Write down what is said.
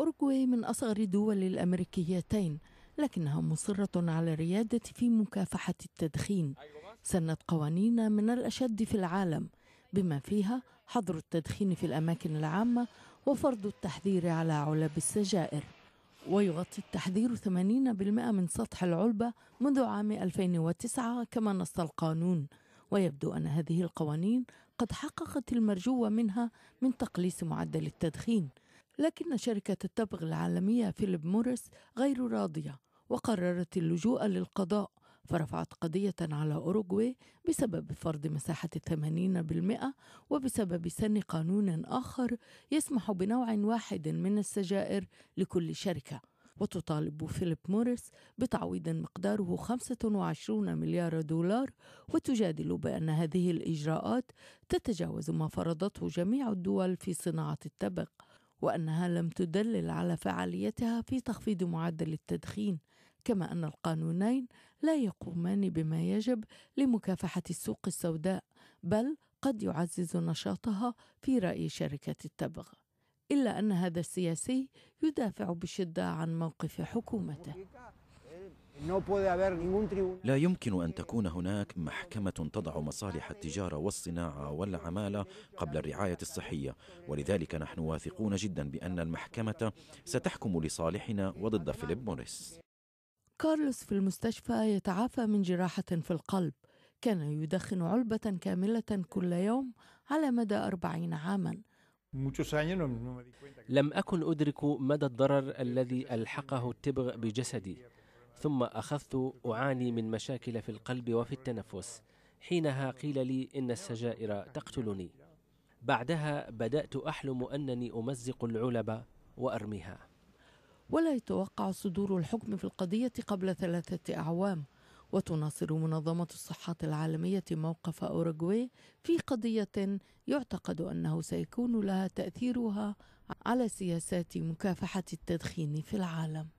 أورجواي من أصغر الدول الأمريكيتين لكنها مصرة على الريادة في مكافحة التدخين سنت قوانين من الأشد في العالم بما فيها حظر التدخين في الأماكن العامة وفرض التحذير على علب السجائر ويغطي التحذير 80% من سطح العلبة منذ عام 2009 كما نص القانون ويبدو أن هذه القوانين قد حققت المرجو منها من تقليص معدل التدخين لكن شركة التبغ العالمية فيليب موريس غير راضية وقررت اللجوء للقضاء فرفعت قضية على أوروغواي بسبب فرض مساحة 80% وبسبب سن قانون آخر يسمح بنوع واحد من السجائر لكل شركة وتطالب فيليب موريس بتعويض مقداره 25 مليار دولار وتجادل بأن هذه الإجراءات تتجاوز ما فرضته جميع الدول في صناعة التبغ وأنها لم تدلل على فعاليتها في تخفيض معدل التدخين كما أن القانونين لا يقومان بما يجب لمكافحة السوق السوداء بل قد يعزز نشاطها في رأي شركة التبغ إلا أن هذا السياسي يدافع بشدة عن موقف حكومته لا يمكن أن تكون هناك محكمة تضع مصالح التجارة والصناعة والعمالة قبل الرعاية الصحية ولذلك نحن واثقون جدا بأن المحكمة ستحكم لصالحنا وضد فيليب موريس كارلوس في المستشفى يتعافى من جراحة في القلب كان يدخن علبة كاملة كل يوم على مدى أربعين عاماً لم أكن أدرك مدى الضرر الذي ألحقه التبغ بجسدي ثم أخذت أعاني من مشاكل في القلب وفي التنفس حينها قيل لي إن السجائر تقتلني بعدها بدأت أحلم أنني أمزق العلب وأرميها ولا يتوقع صدور الحكم في القضية قبل ثلاثة أعوام وتناصر منظمة الصحة العالمية موقف أوروغواي في قضية يعتقد أنه سيكون لها تأثيرها على سياسات مكافحة التدخين في العالم